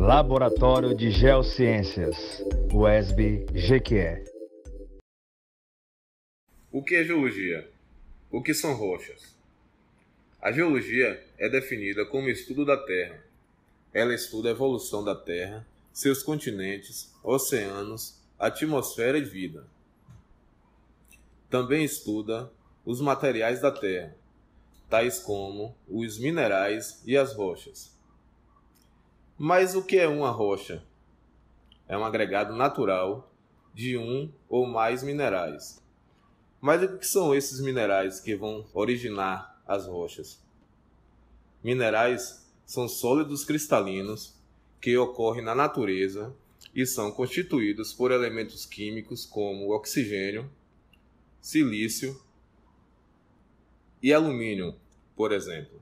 Laboratório de Geociências, USB GQE. O que é geologia? O que são rochas? A geologia é definida como estudo da Terra. Ela estuda a evolução da Terra, seus continentes, oceanos, atmosfera e vida. Também estuda os materiais da Terra, tais como os minerais e as rochas. Mas o que é uma rocha? É um agregado natural de um ou mais minerais. Mas o que são esses minerais que vão originar as rochas? Minerais são sólidos cristalinos que ocorrem na natureza e são constituídos por elementos químicos como oxigênio, silício e alumínio, por exemplo.